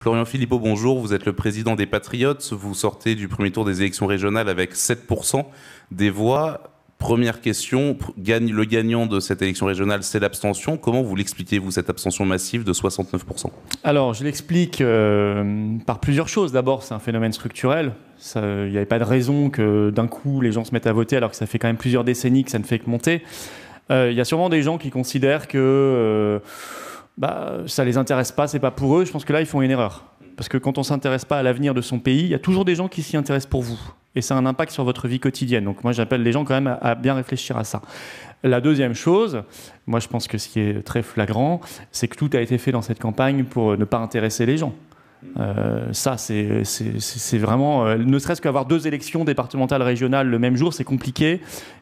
Florian Philippot, bonjour. Vous êtes le président des Patriotes. Vous sortez du premier tour des élections régionales avec 7% des voix. Première question, le gagnant de cette élection régionale, c'est l'abstention. Comment vous l'expliquez-vous, cette abstention massive de 69% Alors, je l'explique euh, par plusieurs choses. D'abord, c'est un phénomène structurel. Il n'y avait pas de raison que d'un coup, les gens se mettent à voter alors que ça fait quand même plusieurs décennies que ça ne fait que monter. Euh, il y a sûrement des gens qui considèrent que... Euh, bah, ça les intéresse pas, c'est pas pour eux. Je pense que là, ils font une erreur. Parce que quand on s'intéresse pas à l'avenir de son pays, il y a toujours des gens qui s'y intéressent pour vous. Et ça a un impact sur votre vie quotidienne. Donc moi, j'appelle les gens quand même à bien réfléchir à ça. La deuxième chose, moi je pense que ce qui est très flagrant, c'est que tout a été fait dans cette campagne pour ne pas intéresser les gens. Euh, ça, c'est vraiment. Euh, ne serait-ce qu'avoir deux élections départementales régionales le même jour, c'est compliqué.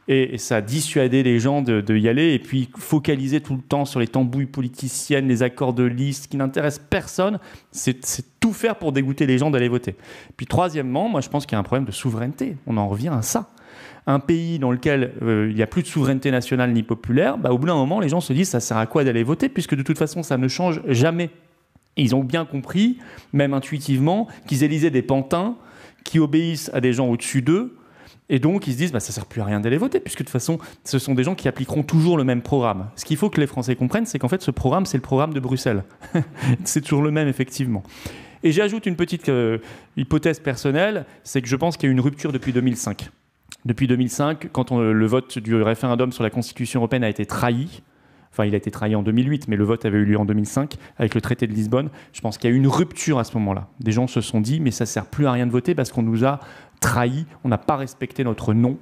Et, ça a les gens de, y aller. Et puis, focaliser tout le temps sur les tambouilles politiciennes, les accords de liste qui n'intéressent personne, c'est tout faire pour dégoûter les gens d'aller voter. Puis, troisièmement, moi, je pense qu'il y a un problème de souveraineté. On en revient à ça. Un pays dans lequel euh, il n'y a plus de souveraineté nationale ni populaire, bah, au bout d'un moment, les gens se disent ça sert à quoi d'aller voter, puisque de toute façon, ça ne change jamais ils ont bien compris, même intuitivement, qu'ils élisaient des pantins qui obéissent à des gens au-dessus d'eux. Et donc, ils se disent, bah, ça ne sert plus à rien d'aller voter, puisque de toute façon, ce sont des gens qui appliqueront toujours le même programme. Ce qu'il faut que les Français comprennent, c'est qu'en fait, ce programme, c'est le programme de Bruxelles. c'est toujours le même, effectivement. Et j'ajoute une petite euh, hypothèse personnelle, c'est que je pense qu'il y a eu une rupture depuis 2005. Depuis 2005, quand le vote du référendum sur la Constitution européenne a été trahi, enfin il a été trahi en 2008, mais le vote avait eu lieu en 2005 avec le traité de Lisbonne. Je pense qu'il y a eu une rupture à ce moment-là. Des gens se sont dit, mais ça ne sert plus à rien de voter parce qu'on nous a trahis, on n'a pas respecté notre nom.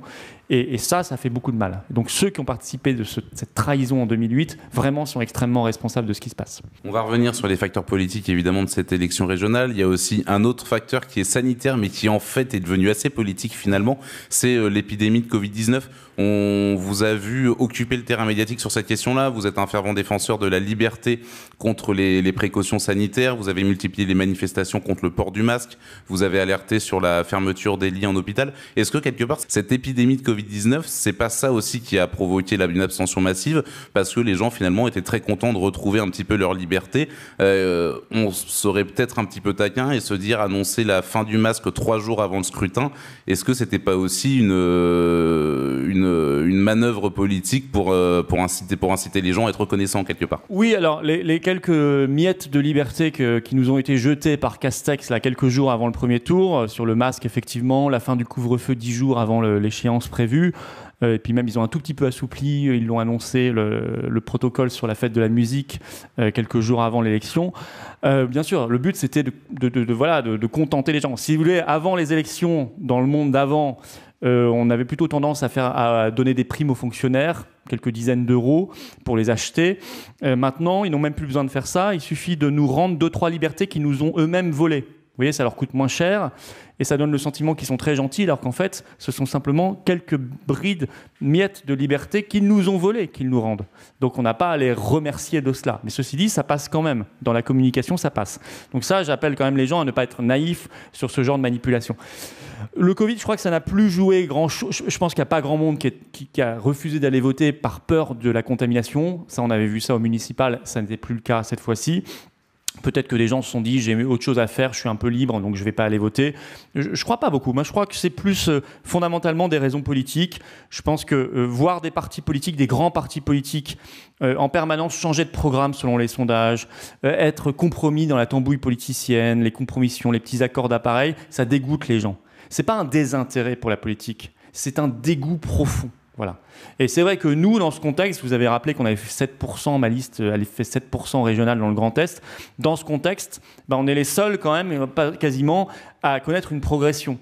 Et, ça, ça fait beaucoup de mal. Donc ceux qui ont participé de cette trahison en 2008, vraiment sont extrêmement responsables de ce qui se passe. On va revenir sur les facteurs politiques, évidemment, de cette élection régionale. Il y a aussi un autre facteur qui est sanitaire, mais qui en fait est devenu assez politique finalement, c'est euh, l'épidémie de Covid-19. On vous a vu occuper le terrain médiatique sur cette question-là. Vous êtes un fervent défenseur de la liberté contre les, précautions sanitaires. Vous avez multiplié les manifestations contre le port du masque. Vous avez alerté sur la fermeture des lits en hôpital. Est-ce que quelque part, cette épidémie de COVID Covid-19, c'est pas ça aussi qui a provoqué une abstention massive, parce que les gens finalement étaient très contents de retrouver un petit peu leur liberté. Euh, on serait peut-être un petit peu taquin et se dire annoncer la fin du masque trois jours avant le scrutin, est-ce que c'était pas aussi une, euh, une, euh, une manœuvre politique pour, pour, inciter, pour inciter les gens à être reconnaissants quelque part Oui, alors les, quelques miettes de liberté qui nous ont été jetées par Castex là quelques jours avant le premier tour, sur le masque effectivement, la fin du couvre-feu dix jours avant l'échéance prévue, vu. Euh, et puis même, ils ont un tout petit peu assoupli, ils l'ont annoncé, le, protocole sur la fête de la musique euh, quelques jours avant l'élection. Euh, bien sûr, le but, c'était de, voilà, de contenter les gens. Si vous voulez, avant les élections, dans le monde d'avant, on avait plutôt tendance à, faire, à donner des primes aux fonctionnaires, quelques dizaines d'euros pour les acheter. maintenant, ils n'ont même plus besoin de faire ça. Il suffit de nous rendre deux, trois libertés qu'ils nous ont eux-mêmes volées. Vous voyez, ça leur coûte moins cher et ça donne le sentiment qu'ils sont très gentils, alors qu'en fait, ce sont simplement quelques brides, miettes de liberté qu'ils nous ont volées, qu'ils nous rendent. Donc on n'a pas à les remercier de cela. Mais ceci dit, ça passe quand même. Dans la communication, ça passe. Donc ça, j'appelle quand même les gens à ne pas être naïfs sur ce genre de manipulation. Le Covid, je crois que ça n'a plus joué grand chose. Je pense qu'il n'y a pas grand monde qui, a refusé d'aller voter par peur de la contamination. Ça, on avait vu ça au municipal, ça n'était plus le cas cette fois-ci. Peut-être que des gens se sont dit j'ai autre chose à faire, je suis un peu libre, donc je ne vais pas aller voter. Je, ne crois pas beaucoup. Moi, je crois que c'est plus euh, fondamentalement des raisons politiques. Je pense que euh, voir des partis politiques, des grands partis politiques, euh, en permanence changer de programme selon les sondages, être compromis dans la tambouille politicienne, les compromissions, les petits accords d'appareil, ça dégoûte les gens. C'est pas un désintérêt pour la politique, c'est un dégoût profond. Voilà. Et c'est vrai que nous, dans ce contexte, vous avez rappelé qu'on avait fait 7%, ma liste, elle fait 7% régional dans le Grand Est. Dans ce contexte, bah, on est les seuls quand même, euh, quasiment, à connaître une progression.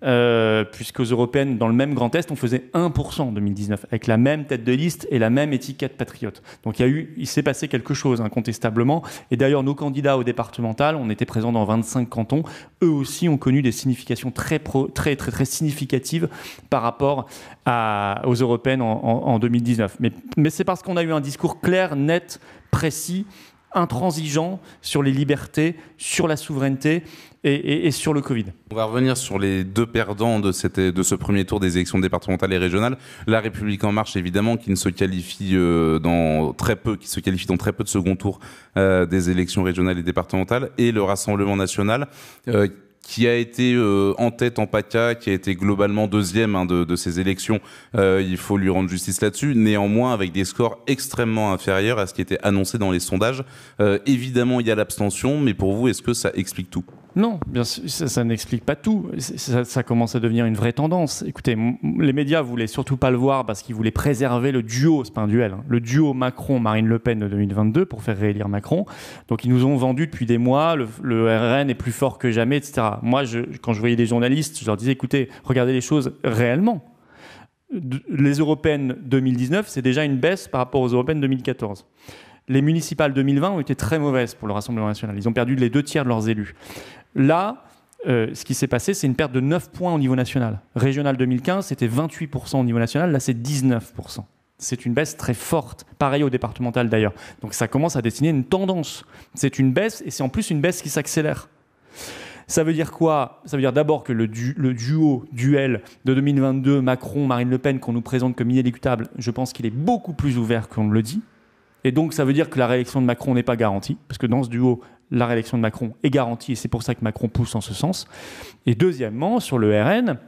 Puisque euh, puisqu'aux européennes, dans le même Grand Est, on faisait 1% en 2019, avec la même tête de liste et la même étiquette patriote. Donc il, il s'est passé quelque chose, incontestablement. Et d'ailleurs, nos candidats au départemental, on était présents dans 25 cantons, eux aussi ont connu des significations très, très, très, très significatives par rapport aux européennes en, 2019. Mais, mais c'est parce qu'on a eu un discours clair, net, précis, intransigeant sur les libertés, sur la souveraineté et, sur le Covid. On va revenir sur les deux perdants de, ce premier tour des élections départementales et régionales. La République en marche, évidemment, qui ne se qualifie euh, dans très peu, qui se qualifie dans très peu de second tour euh, des élections régionales et départementales, et le Rassemblement national. Euh, qui a été euh, en tête en PACA, qui a été globalement deuxième hein, de, ces élections. Euh, il faut lui rendre justice là-dessus. Néanmoins, avec des scores extrêmement inférieurs à ce qui était annoncé dans les sondages. Euh, évidemment, il y a l'abstention, mais pour vous, est-ce que ça explique tout non, bien ça, n'explique pas tout. Ça, commence à devenir une vraie tendance. Écoutez, les médias voulaient surtout pas le voir parce qu'ils voulaient préserver le duo, c'est pas un duel, hein, le duo Macron-Marine Le Pen de 2022 pour faire réélire Macron. Donc ils nous ont vendu depuis des mois, le, RN est plus fort que jamais, etc. Moi, quand je voyais des journalistes, je leur disais, écoutez, regardez les choses réellement. les européennes 2019, c'est déjà une baisse par rapport aux européennes 2014 les municipales 2020 ont été très mauvaises pour le Rassemblement national. Ils ont perdu les deux tiers de leurs élus. Là, euh, ce qui s'est passé, c'est une perte de 9 points au niveau national. Régional 2015, c'était 28% au niveau national, là c'est 19%. C'est une baisse très forte, pareil au départemental d'ailleurs. Donc ça commence à dessiner une tendance. C'est une baisse et c'est en plus une baisse qui s'accélère. Ça veut dire quoi Ça veut dire d'abord que le, duo, duel de 2022, Macron-Marine Le Pen, qu'on nous présente comme inéluctable, je pense qu'il est beaucoup plus ouvert qu'on ne le dit. Et donc ça veut dire que la réélection de Macron n'est pas garantie, parce que dans ce duo, la réélection de Macron est garantie et c'est pour ça que Macron pousse en ce sens. Et deuxièmement, sur le RN,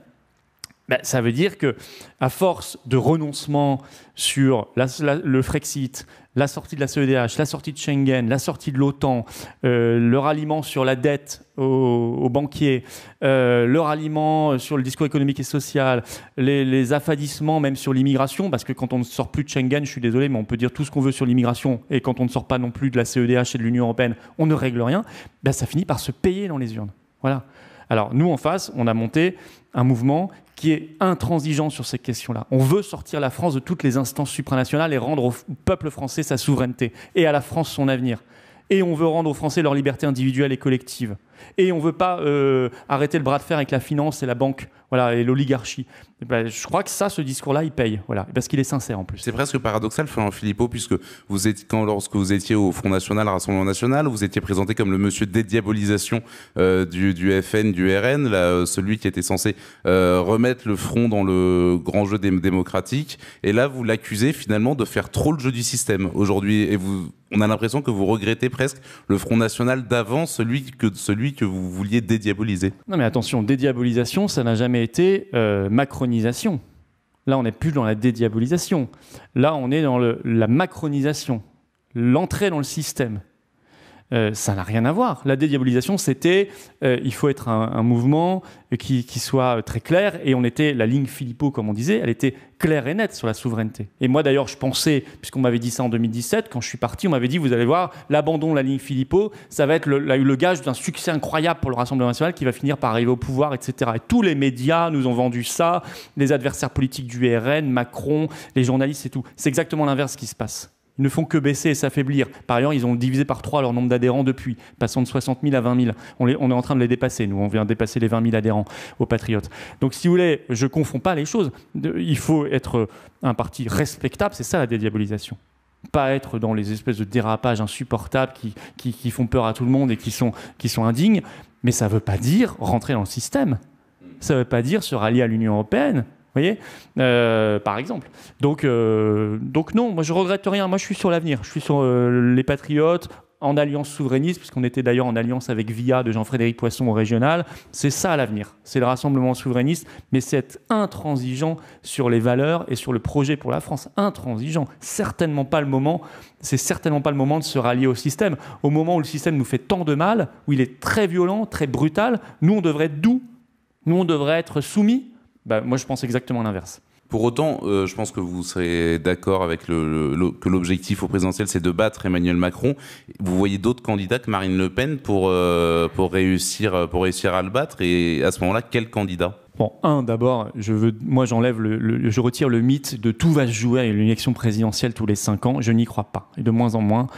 ben, ça veut dire que, à force de renoncement sur le Frexit, la sortie de la CEDH, la sortie de Schengen, la sortie de l'OTAN, euh, le ralliement sur la dette aux, banquiers, euh, le ralliement sur le discours économique et social, les, affadissements même sur l'immigration, parce que quand on ne sort plus de Schengen, je suis désolé, mais on peut dire tout ce qu'on veut sur l'immigration, et quand on ne sort pas non plus de la CEDH et de l'Union européenne, on ne règle rien, ben, ça finit par se payer dans les urnes. Voilà. Alors nous, en face, on a monté un mouvement qui est intransigeant sur ces questions-là. On veut sortir la France de toutes les instances supranationales et rendre au peuple français sa souveraineté et à la France son avenir. Et on veut rendre aux Français leur liberté individuelle et collective et on veut pas euh, arrêter le bras de fer avec la finance et la banque, voilà, et l'oligarchie. Eh ben, je crois que ça, ce discours-là, il paye, voilà, parce qu'il est sincère en plus. C'est presque paradoxal, Philippot, puisque vous étiez, quand, lorsque vous étiez au Front National, Rassemblement National, vous étiez présenté comme le monsieur dédiabolisation euh, du, FN, du RN, là, euh, celui qui était censé remettre le front dans le grand jeu démocratique, et là, vous l'accusez finalement de faire trop le jeu du système aujourd'hui, et vous, on a l'impression que vous regrettez presque le Front National d'avant, celui que celui que vous vouliez dédiaboliser. Non mais attention, dédiabolisation, ça n'a jamais été euh, macronisation. Là, on n'est plus dans la dédiabolisation. Là, on est dans la macronisation, l'entrée dans le système. Euh, ça n'a rien à voir. La dédiabolisation, c'était euh, il faut être un, mouvement qui, soit très clair, et on était, la ligne Philippot, comme on disait, elle était claire et nette sur la souveraineté. Et moi d'ailleurs, je pensais, puisqu'on m'avait dit ça en 2017, quand je suis parti, on m'avait dit, vous allez voir, l'abandon de la ligne Philippot, ça va être le, le gage d'un succès incroyable pour le Rassemblement national qui va finir par arriver au pouvoir, etc. Et tous les médias nous ont vendu ça, les adversaires politiques du RN, Macron, les journalistes et tout. C'est exactement l'inverse qui se passe. Ils ne font que baisser et s'affaiblir. Par ailleurs, ils ont divisé par trois leur nombre d'adhérents depuis, passant de 60 000 à 20 000. On, est en train de les dépasser, nous. On vient dépasser les 20 000 adhérents aux Patriotes. Donc, si vous voulez, je ne confonds pas les choses. Il faut être euh, un parti respectable, c'est ça la dédiabolisation pas être dans les espèces de dérapages insupportables qui, font peur à tout le monde et qui sont, qui sont indignes, mais ça ne veut pas dire rentrer dans le système. Ça ne veut pas dire se rallier à l'Union européenne voyez euh, Par exemple. Donc, euh, donc non, moi je regrette rien. Moi je suis sur l'avenir. Je suis sur euh, les patriotes en alliance souverainiste, puisqu'on était d'ailleurs en alliance avec VIA de Jean-Frédéric Poisson au régional. C'est ça l'avenir. C'est le rassemblement souverainiste, mais c'est être intransigeant sur les valeurs et sur le projet pour la France. Intransigeant. Certainement pas le moment. C'est certainement pas le moment de se rallier au système. Au moment où le système nous fait tant de mal, où il est très violent, très brutal, nous on devrait être doux. Nous on devrait être soumis bah, moi, je pense exactement l'inverse. Pour autant, euh, je pense que vous serez d'accord avec le, que l'objectif au présidentiel, c'est de battre Emmanuel Macron. Vous voyez d'autres candidats que Marine Le Pen pour, euh, pour, réussir, euh, pour réussir à le battre. Et à ce moment-là, quel candidat Bon, un, d'abord, je veux, moi, j'enlève le, je retire le mythe de tout va se jouer à une élection présidentielle tous les cinq ans. Je n'y crois pas. Et de moins en moins,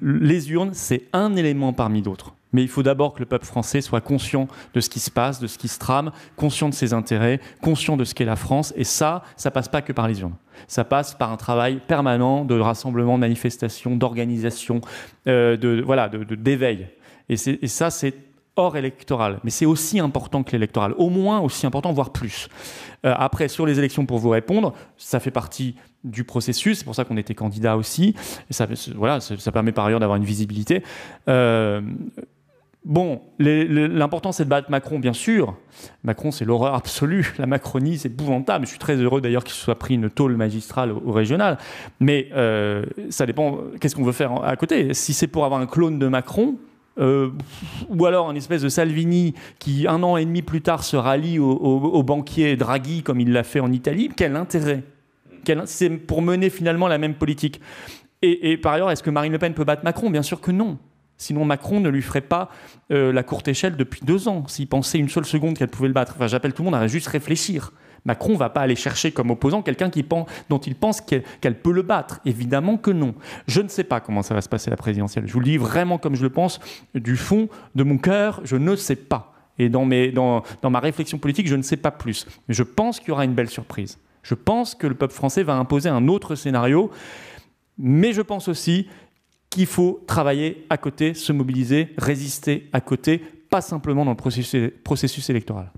les urnes, c'est un élément parmi d'autres. Mais il faut d'abord que le peuple français soit conscient de ce qui se passe, de ce qui se trame, conscient de ses intérêts, conscient de ce qu'est la France. Et ça, ça passe pas que par les urnes. Ça passe par un travail permanent de rassemblement, de manifestation, d'organisation, euh, de voilà, d'éveil. De, déveil. et, ça, c'est hors électoral, mais c'est aussi important que l'électoral, au moins aussi important, voire plus. Euh, après, sur les élections, pour vous répondre, ça fait partie du processus, c'est pour ça qu'on était candidat aussi, ça, voilà, ça, permet par ailleurs d'avoir une visibilité. Euh, Bon, l'important c'est de battre Macron, bien sûr. Macron, c'est l'horreur absolue. La Macronie, c'est épouvantable. Je suis très heureux d'ailleurs qu'il soit pris une tôle magistrale au régional. Mais euh, ça dépend, qu'est-ce qu'on veut faire à côté Si c'est pour avoir un clone de Macron, euh, ou alors une espèce de Salvini qui, un an et demi plus tard, se rallie au, banquier Draghi comme il l'a fait en Italie, quel intérêt C'est pour mener finalement la même politique. et par ailleurs, est-ce que Marine Le Pen peut battre Macron Bien sûr que non. Sinon, Macron ne lui ferait pas euh, la courte échelle depuis deux ans, s'il pensait une seule seconde qu'elle pouvait le battre. Enfin, j'appelle tout le monde à juste réfléchir. Macron va pas aller chercher comme opposant quelqu'un qui dont il pense qu'elle, peut le battre. Évidemment que non. Je ne sais pas comment ça va se passer la présidentielle. Je vous le dis vraiment comme je le pense, du fond de mon cœur, je ne sais pas. Et dans, dans ma réflexion politique, je ne sais pas plus. Mais je pense qu'il y aura une belle surprise. Je pense que le peuple français va imposer un autre scénario. Mais je pense aussi qu'il faut travailler à côté, se mobiliser, résister à côté, pas simplement dans le processus, électoral.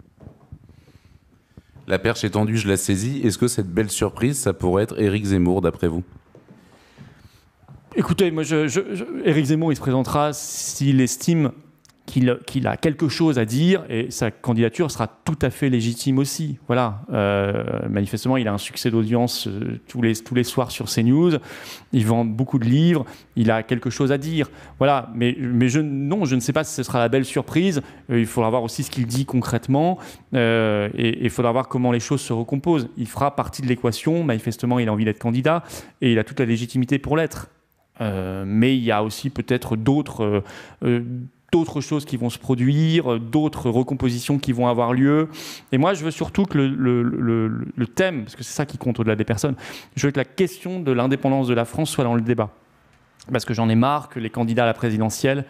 La perche est tendue, je la saisis. Est-ce que cette belle surprise, ça pourrait être Éric Zemmour, d'après vous Écoutez, moi, je, Éric Zemmour, il se présentera s'il estime qu'il a quelque chose à dire et sa candidature sera tout à fait légitime aussi. Voilà. Euh, manifestement, il a un succès d'audience euh, tous, les, tous les soirs sur CNews. Il vend beaucoup de livres. Il a quelque chose à dire. Voilà. Mais, mais je, non, je ne sais pas si ce sera la belle surprise. Euh, il faudra voir aussi ce qu'il dit concrètement et il faudra voir comment les choses se recomposent. Il fera partie de l'équation. Manifestement, il a envie d'être candidat et il a toute la légitimité pour l'être. mais il y a aussi peut-être d'autres d'autres choses qui vont se produire, euh, d'autres recompositions qui vont avoir lieu. Et moi, je veux surtout que le, thème, parce que c'est ça qui compte au-delà des personnes, je veux que la question de l'indépendance de la France soit dans le débat. Parce que j'en ai marre que les candidats à la présidentielle,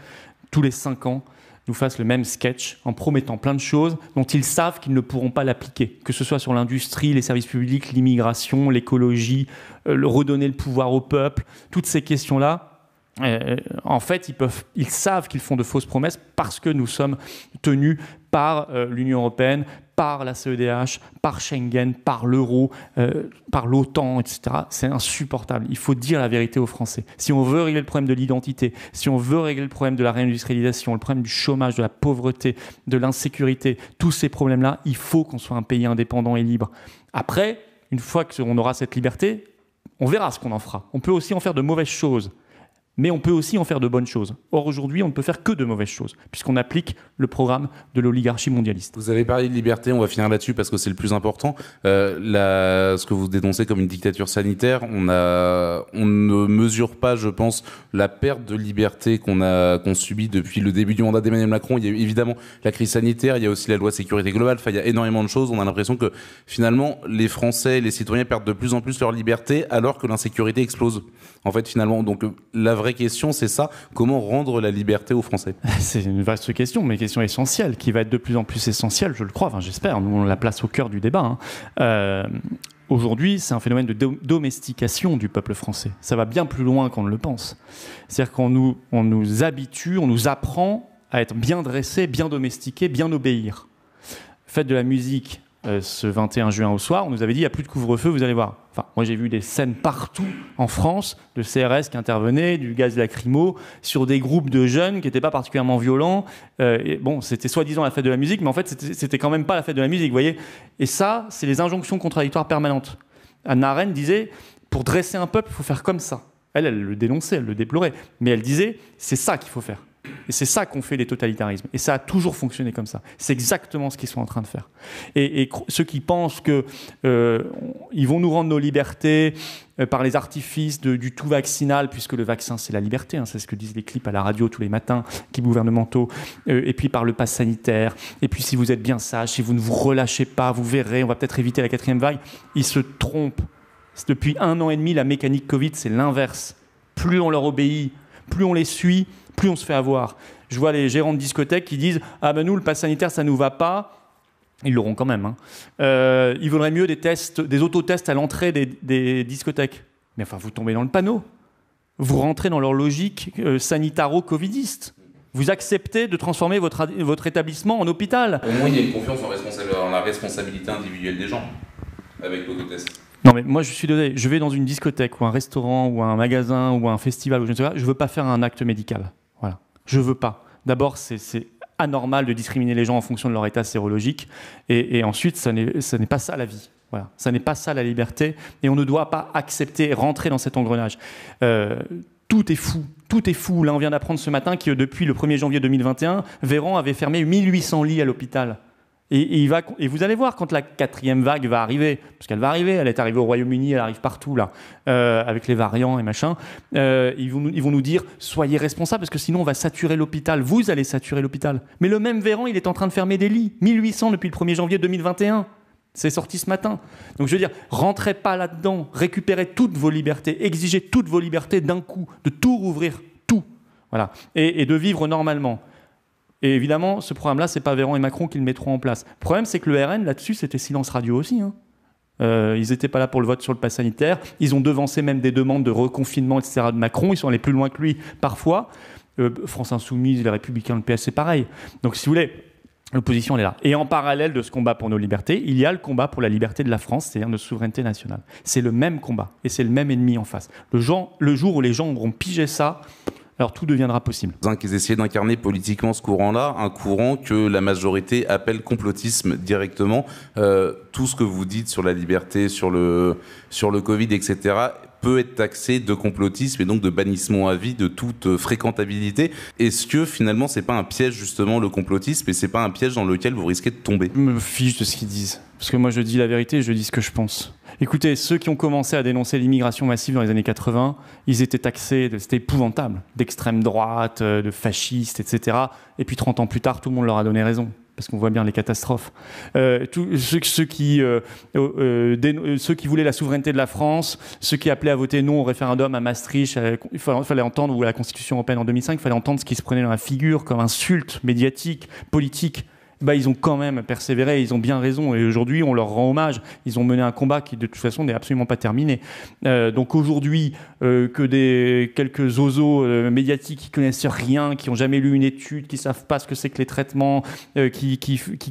tous les cinq ans, nous fassent le même sketch en promettant plein de choses dont ils savent qu'ils ne pourront pas l'appliquer, que ce soit sur l'industrie, les services publics, l'immigration, l'écologie, euh, le redonner le pouvoir au peuple, toutes ces questions-là, euh, en fait, ils, savent qu'ils font de fausses promesses parce que nous sommes tenus par euh, l'Union européenne, par la CEDH, par Schengen, par l'euro, euh, par l'OTAN, etc. C'est insupportable. Il faut dire la vérité aux Français. Si on veut régler le problème de l'identité, si on veut régler le problème de la réindustrialisation, le problème du chômage, de la pauvreté, de l'insécurité, tous ces problèmes-là, il faut qu'on soit un pays indépendant et libre. Après, une fois qu'on aura cette liberté, on verra ce qu'on en fera. On peut aussi en faire de mauvaises choses mais on peut aussi en faire de bonnes choses. Or, aujourd'hui, on ne peut faire que de mauvaises choses, puisqu'on applique le programme de l'oligarchie mondialiste. Vous avez parlé de liberté, on va finir là-dessus parce que c'est le plus important. Euh, ce que vous dénoncez comme une dictature sanitaire, on, a, on ne mesure pas, je pense, la perte de liberté qu'on a qu'on subit depuis le début du mandat d'Emmanuel Macron. Il y a eu évidemment la crise sanitaire, il y a aussi la loi sécurité globale, enfin, il y a énormément de choses. On a l'impression que finalement, les Français, les citoyens perdent de plus en plus leur liberté alors que l'insécurité explose. En fait, finalement, donc la vraie question, c'est ça. Comment rendre la liberté aux Français C'est une vaste question, mais une question essentielle, qui va être de plus en plus essentielle, je le crois, j'espère, nous on la place au cœur du débat. Hein. Euh, aujourd'hui, c'est un phénomène de domestication du peuple français. Ça va bien plus loin qu'on ne le pense. C'est-à-dire qu'on nous, on nous habitue, on nous apprend à être bien dressé, bien domestiqué, bien obéir. Faites de la musique euh, ce 21 juin au soir, on nous avait dit il n'y a plus de couvre-feu, vous allez voir. Enfin, moi j'ai vu des scènes partout en France de CRS qui intervenaient, du gaz lacrymo, sur des groupes de jeunes qui n'étaient pas particulièrement violents. Euh, bon, c'était soi-disant la fête de la musique, mais en fait c'était quand même pas la fête de la musique, vous voyez. Et ça, c'est les injonctions contradictoires permanentes. Anna Arendt disait pour dresser un peuple, il faut faire comme ça. Elle, elle le dénonçait, elle le déplorait, mais elle disait c'est ça qu'il faut faire. Et c'est ça qu'ont fait les totalitarismes. Et ça a toujours fonctionné comme ça. C'est exactement ce qu'ils sont en train de faire. Et, ceux qui pensent que euh, ils vont nous rendre nos libertés euh, par les artifices du tout vaccinal, puisque le vaccin c'est la liberté, hein, c'est ce que disent les clips à la radio tous les matins, qui gouvernementaux, euh, et puis par le pass sanitaire, et puis si vous êtes bien sage, si vous ne vous relâchez pas, vous verrez, on va peut-être éviter la quatrième vague. Ils se trompent. Depuis un an et demi, la mécanique Covid, c'est l'inverse. Plus on leur obéit, plus on les suit, plus on se fait avoir. Je vois les gérants de discothèques qui disent Ah ben nous, le pass sanitaire, ça nous va pas. Ils l'auront quand même. Hein. Euh, il vaudrait mieux des tests, des autotests à l'entrée des, discothèques. Mais enfin, vous tombez dans le panneau. Vous rentrez dans leur logique euh, sanitaro-covidiste. Vous acceptez de transformer votre, votre établissement en hôpital. Au moins, il y a une confiance en, en la responsabilité individuelle des gens avec l'autotest. Non, mais moi, je suis désolé. Je vais dans une discothèque ou un restaurant ou un magasin ou un festival ou je ne sais pas. Je ne veux pas faire un acte médical je veux pas. D'abord, c'est anormal de discriminer les gens en fonction de leur état sérologique, et, ensuite, ce n'est pas ça la vie. Voilà. Ça n'est pas ça la liberté, et on ne doit pas accepter, rentrer dans cet engrenage. Euh, tout est fou, tout est fou. Là, on vient d'apprendre ce matin que depuis le 1er janvier 2021, Véran avait fermé 1800 lits à l'hôpital. Et, vous allez voir quand la quatrième vague va arriver, parce qu'elle va arriver, elle est arrivée au Royaume-Uni, elle arrive partout là, euh, avec les variants et machin, euh, ils, vont, nous dire soyez responsables, parce que sinon on va saturer l'hôpital, vous allez saturer l'hôpital. Mais le même Véran, il est en train de fermer des lits, 1800 depuis le 1er janvier 2021. C'est sorti ce matin. Donc je veux dire, rentrez pas là-dedans, récupérez toutes vos libertés, exigez toutes vos libertés d'un coup, de tout rouvrir, tout, voilà, et de vivre normalement. Et évidemment, ce programme-là, c'est pas Véran et Macron qui le mettront en place. Le problème, c'est que le RN, là-dessus, c'était silence radio aussi. Hein. Euh, ils n'étaient pas là pour le vote sur le pass sanitaire. Ils ont devancé même des demandes de reconfinement, etc. de Macron. Ils sont allés plus loin que lui parfois. Euh, France Insoumise, les Républicains, le PS, c'est pareil. Donc, si vous voulez, l'opposition, elle est là. Et en parallèle de ce combat pour nos libertés, il y a le combat pour la liberté de la France, c'est-à-dire notre souveraineté nationale. C'est le même combat et c'est le même ennemi en face. Le, le jour où les gens auront pigé ça, alors tout deviendra possible. Qu'ils essayaient d'incarner politiquement ce courant-là, un courant que la majorité appelle complotisme directement. Euh, tout ce que vous dites sur la liberté, sur le, sur le Covid, etc., peut être taxé de complotisme et donc de bannissement à vie de toute euh, fréquentabilité. Est-ce que finalement c'est pas un piège justement le complotisme et c'est pas un piège dans lequel vous risquez de tomber Je me fiche de ce qu'ils disent. Parce que moi je dis la vérité et je dis ce que je pense. Écoutez, ceux qui ont commencé à dénoncer l'immigration massive dans les années 80, ils étaient taxés, c'était épouvantable, d'extrême droite, euh, de fascistes, etc. Et puis 30 ans plus tard, tout le monde leur a donné raison parce qu'on voit bien les catastrophes. Euh, ceux, qui, euh, euh, ceux qui voulaient la souveraineté de la France, ceux qui appelaient à voter non au référendum à Maastricht, il fallait entendre, ou à la Constitution européenne en 2005, il fallait entendre ce qui se prenait dans la figure comme insulte médiatique, politique bah, ils ont quand même persévéré, ils ont bien raison, et aujourd'hui on leur rend hommage, ils ont mené un combat qui de toute façon n'est absolument pas terminé. Euh, donc aujourd'hui, euh, que des quelques ozos euh, médiatiques qui connaissent rien, qui ont jamais lu une étude, qui savent pas ce que c'est que les traitements, qui,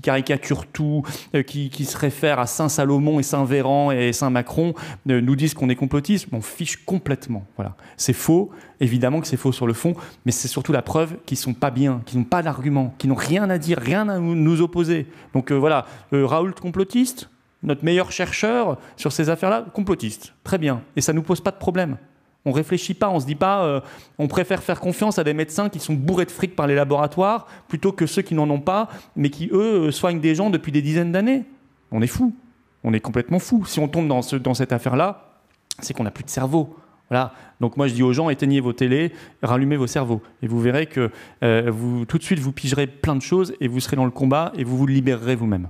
caricaturent tout, qui, qui, se réfèrent à Saint-Salomon et Saint-Véran et Saint-Macron, nous disent qu'on est complotiste, on fiche complètement. Voilà. C'est faux, évidemment que c'est faux sur le fond, mais c'est surtout la preuve qu'ils sont pas bien, qu'ils n'ont pas d'argument, qu'ils n'ont rien à dire, rien à nous nous opposer. Donc euh, voilà, euh, Raoult complotiste, notre meilleur chercheur sur ces affaires-là, complotiste. Très bien. Et ça ne nous pose pas de problème. On réfléchit pas, on se dit pas, euh, on préfère faire confiance à des médecins qui sont bourrés de fric par les laboratoires plutôt que ceux qui n'en ont pas, mais qui eux soignent des gens depuis des dizaines d'années. On est fou, on est complètement fou. Si on tombe dans, ce, dans cette affaire-là, c'est qu'on n'a plus de cerveau. Voilà. Donc moi je dis aux gens, éteignez vos télés, rallumez vos cerveaux. Et vous verrez que euh, vous, tout de suite vous pigerez plein de choses et vous serez dans le combat et vous vous libérerez vous-même.